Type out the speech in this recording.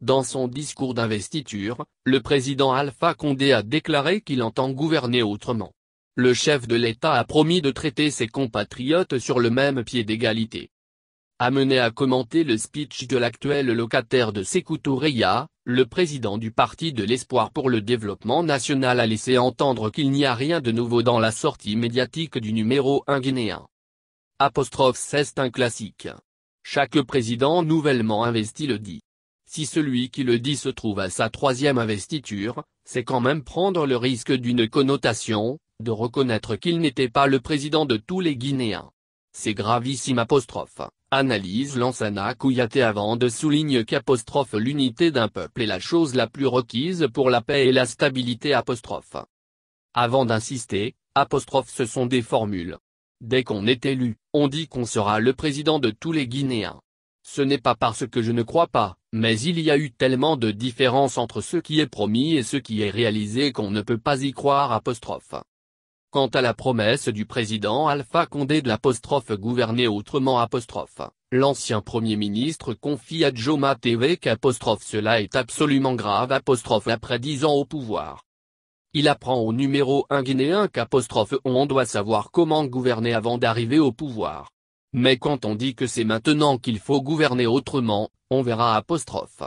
Dans son discours d'investiture, le président Alpha Condé a déclaré qu'il entend gouverner autrement. Le chef de l'État a promis de traiter ses compatriotes sur le même pied d'égalité. Amené à commenter le speech de l'actuel locataire de Sekou Reya le président du Parti de l'Espoir pour le Développement National a laissé entendre qu'il n'y a rien de nouveau dans la sortie médiatique du numéro 1 guinéen. Apostrophe c'est un classique. Chaque président nouvellement investi le dit. Si celui qui le dit se trouve à sa troisième investiture, c'est quand même prendre le risque d'une connotation, de reconnaître qu'il n'était pas le président de tous les Guinéens. C'est gravissime apostrophe. Analyse Lansana Kouyaté avant de souligner qu'apostrophe l'unité d'un peuple est la chose la plus requise pour la paix et la stabilité apostrophe. Avant d'insister, apostrophe ce sont des formules. Dès qu'on est élu, on dit qu'on sera le président de tous les Guinéens. Ce n'est pas parce que je ne crois pas, mais il y a eu tellement de différence entre ce qui est promis et ce qui est réalisé qu'on ne peut pas y croire apostrophe. Quant à la promesse du président Alpha Condé de l'apostrophe gouverner autrement apostrophe, l'ancien premier ministre confie à Joma TV qu'apostrophe cela est absolument grave apostrophe après dix ans au pouvoir. Il apprend au numéro 1 guinéen qu'apostrophe on doit savoir comment gouverner avant d'arriver au pouvoir. Mais quand on dit que c'est maintenant qu'il faut gouverner autrement, on verra apostrophe.